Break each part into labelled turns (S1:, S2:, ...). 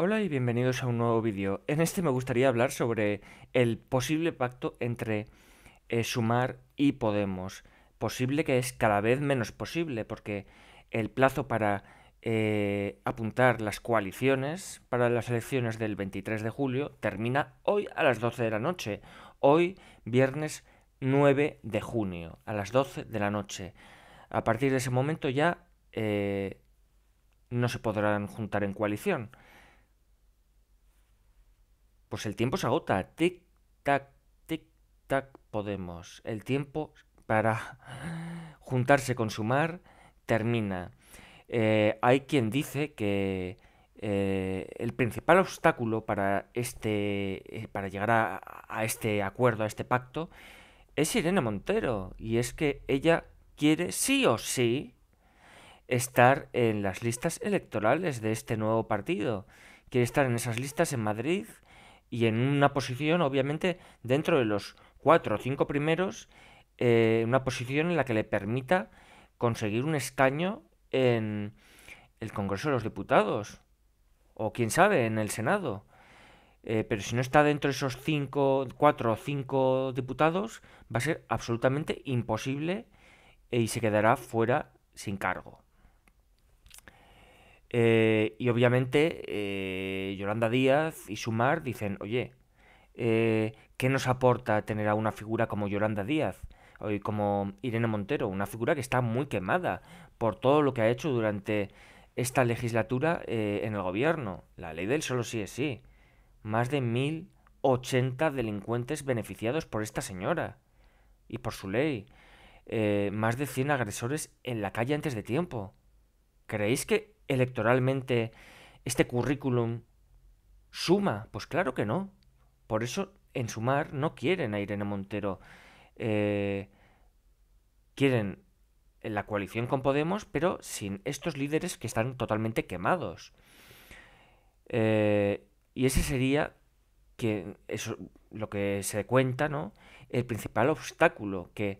S1: Hola y bienvenidos a un nuevo vídeo. En este me gustaría hablar sobre el posible pacto entre eh, Sumar y Podemos. Posible que es cada vez menos posible porque el plazo para eh, apuntar las coaliciones para las elecciones del 23 de julio termina hoy a las 12 de la noche. Hoy, viernes 9 de junio, a las 12 de la noche. A partir de ese momento ya eh, no se podrán juntar en coalición. Pues el tiempo se agota. Tic, tac, tic, tac, Podemos. El tiempo para juntarse, con mar termina. Eh, hay quien dice que eh, el principal obstáculo para este. Eh, para llegar a, a este acuerdo, a este pacto, es Irene Montero. Y es que ella quiere sí o sí estar en las listas electorales de este nuevo partido. Quiere estar en esas listas en Madrid y en una posición, obviamente, dentro de los cuatro o cinco primeros, eh, una posición en la que le permita conseguir un escaño en el Congreso de los Diputados o quién sabe, en el Senado. Eh, pero si no está dentro de esos cinco, cuatro o cinco diputados, va a ser absolutamente imposible eh, y se quedará fuera sin cargo. Eh, y obviamente eh, Yolanda Díaz y Sumar dicen, oye, eh, ¿qué nos aporta tener a una figura como Yolanda Díaz? O como Irene Montero, una figura que está muy quemada por todo lo que ha hecho durante esta legislatura en el gobierno. La ley del solo sí es sí. Más de 1.080 delincuentes beneficiados por esta señora y por su ley. más de 100 agresores en la calle antes de tiempo. ¿Creéis que electoralmente este currículum suma. Pues claro que no. Por eso en sumar no quieren a Irene Montero. Eh, quieren la coalición con Podemos, pero sin estos líderes que están totalmente quemados. Eh, y ese sería que lo que se cuenta, ¿no? El principal obstáculo que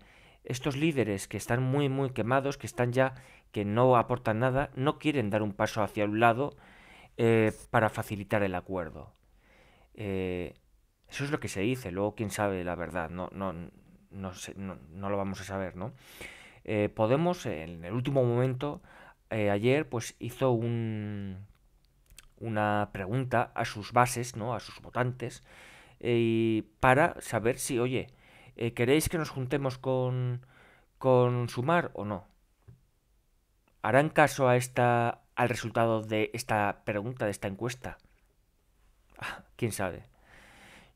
S1: estos líderes que están muy, muy quemados, que están ya, que no aportan nada, no quieren dar un paso hacia un lado eh, para facilitar el acuerdo. Eh, eso es lo que se dice, luego quién sabe la verdad, no, no, no, no, lo vamos a saber, ¿no? Eh, Podemos, en el último momento, ayer, pues hizo un, una pregunta a sus bases, ¿no? A sus votantes, para saber si, oye, eh, ¿queréis que nos juntemos con, con Sumar o no? ¿Harán caso a esta, al resultado de esta pregunta, de esta encuesta? Ah, ¿Quién sabe?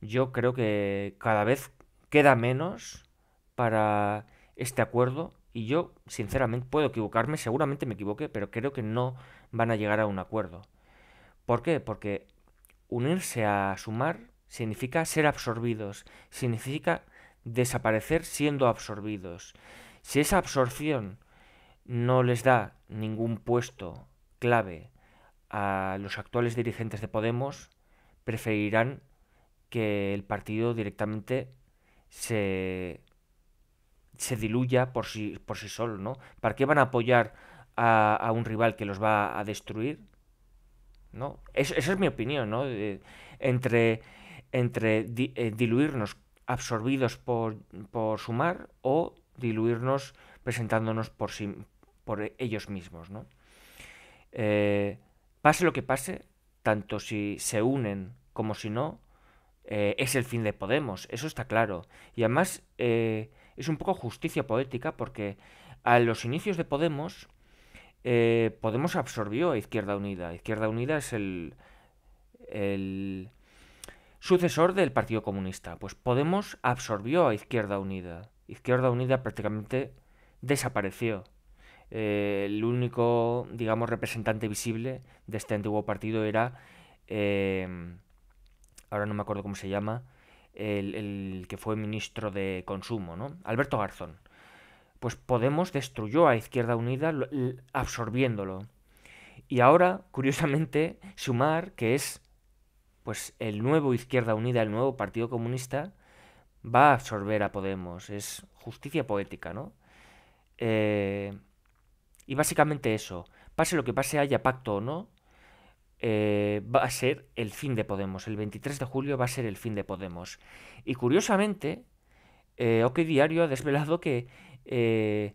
S1: Yo creo que cada vez queda menos para este acuerdo y yo, sinceramente, puedo equivocarme, seguramente me equivoqué, pero creo que no van a llegar a un acuerdo. ¿Por qué? Porque unirse a sumar significa ser absorbidos, significa desaparecer siendo absorbidos. Si esa absorción no les da ningún puesto clave a los actuales dirigentes de Podemos, preferirán que el partido directamente se, se diluya por sí, por sí solo, ¿no? ¿Para qué van a apoyar a, a un rival que los va a destruir? ¿No? esa es mi opinión, ¿no? Eh, entre entre eh, diluirnos absorbidos por, sumar o diluirnos presentándonos por, sí, por ellos mismos. ¿no? Eh, pase lo que pase, tanto si se unen como si no, eh, es el fin de Podemos, eso está claro. Y además eh, es un poco justicia poética porque a los inicios de Podemos, Podemos absorbió a Izquierda Unida. Izquierda Unida es el, el sucesor del Partido Comunista. Pues Podemos absorbió a Izquierda Unida. Izquierda Unida prácticamente desapareció. Eh, el único, digamos, representante visible de este antiguo partido era, em, ahora no me acuerdo cómo se llama, el, el, que fue ministro de Consumo, ¿no? Alberto Garzón. Pues Podemos destruyó a Izquierda Unida absorbiéndolo. Y ahora, curiosamente, Sumar, que es pues el nuevo Izquierda Unida, el nuevo Partido Comunista, va a absorber a Podemos. Es justicia poética, ¿no? Eh, y básicamente eso, pase lo que pase, haya pacto o no, eh, va a ser el fin de Podemos. El 23 de julio va a ser el fin de Podemos. Y curiosamente, eh, OK Diario ha desvelado que eh,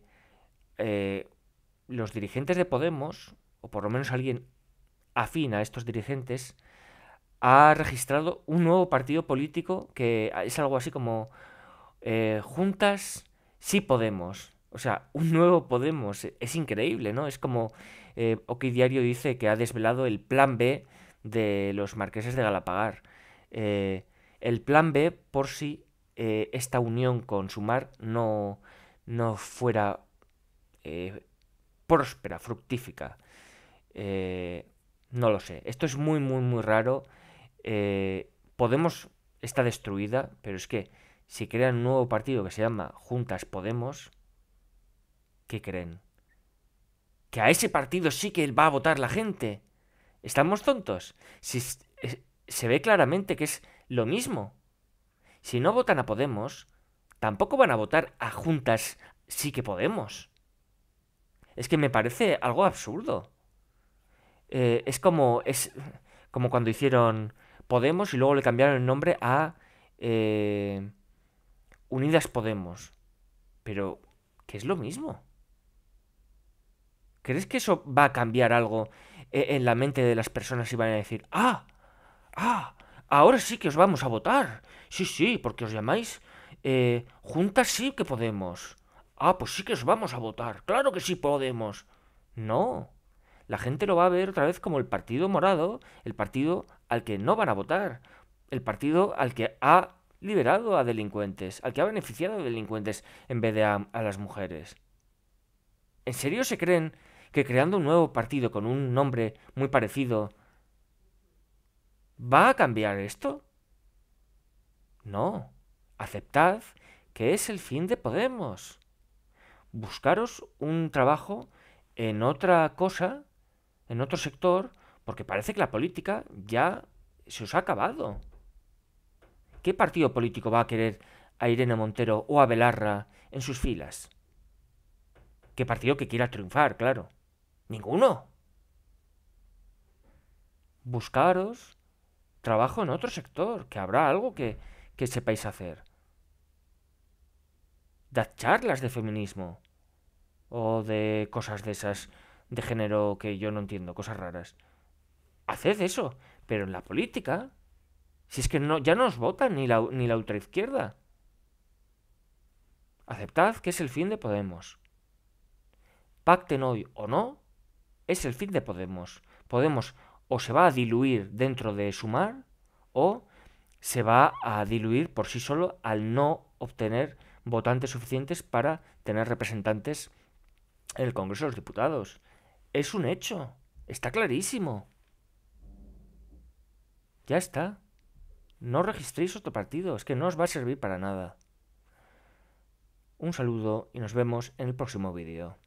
S1: los dirigentes de Podemos, o por lo menos alguien afín a estos dirigentes, ha registrado un nuevo partido político que es algo así como eh, Juntas sí Podemos. O sea, un nuevo Podemos. E, es increíble, ¿no? Es como eh, Diario dice que ha desvelado el plan B de los marqueses de Galapagar. Eh, el plan B por si eh, esta unión con Sumar no, no fuera próspera, fructífica. no lo sé. Esto es muy, muy, muy raro. Eh, Podemos está destruida, pero es que si crean un nuevo partido que se llama Juntas Podemos, ¿qué creen? Que a ese partido sí que va a votar la gente. ¿Estamos tontos? Si se ve claramente que es lo mismo. Si no votan a Podemos, tampoco van a votar a Juntas sí que Podemos. Es que me parece algo absurdo. Eh, es como. es como cuando hicieron Podemos y luego le cambiaron el nombre a eh, Unidas Podemos. Pero ¿qué es lo mismo. ¿Crees que eso va a cambiar algo eh, en la mente de las personas y van a decir, ah, ah, ahora sí que os vamos a votar? Sí, sí, porque os llamáis eh, juntas sí que podemos. Ah, pues sí que os vamos a votar. Claro que sí podemos. No. La gente lo va a ver otra vez como el Partido Morado, el Partido al que no van a votar, el partido al que ha liberado a delincuentes, al que ha beneficiado a delincuentes en vez de a, las mujeres. ¿En serio se creen que creando un nuevo partido con un nombre muy parecido va a cambiar esto? No. Aceptad que es el fin de Podemos. Buscaros un trabajo en otra cosa, en otro sector, porque parece que la política ya se os ha acabado. ¿Qué partido político va a querer a Irene Montero o a Belarra en sus filas? ¿Qué partido que quiera triunfar, claro? Ninguno. Buscaros trabajo en otro sector, que habrá algo que, que sepáis hacer. Dad charlas de feminismo o de cosas de esas de género que yo no entiendo, cosas raras haced eso. Pero en la política, si es que no, ya no os votan ni la, ni la ultraizquierda. Aceptad que es el fin de Podemos. Pacten hoy o no, es el fin de Podemos. Podemos o se va a diluir dentro de Sumar o se va a diluir por sí solo al no obtener votantes suficientes para tener representantes en el Congreso de los Diputados. Es un hecho, está clarísimo. Ya está. No registréis otro partido, es que no os va a servir para nada. Un saludo y nos vemos en el próximo vídeo.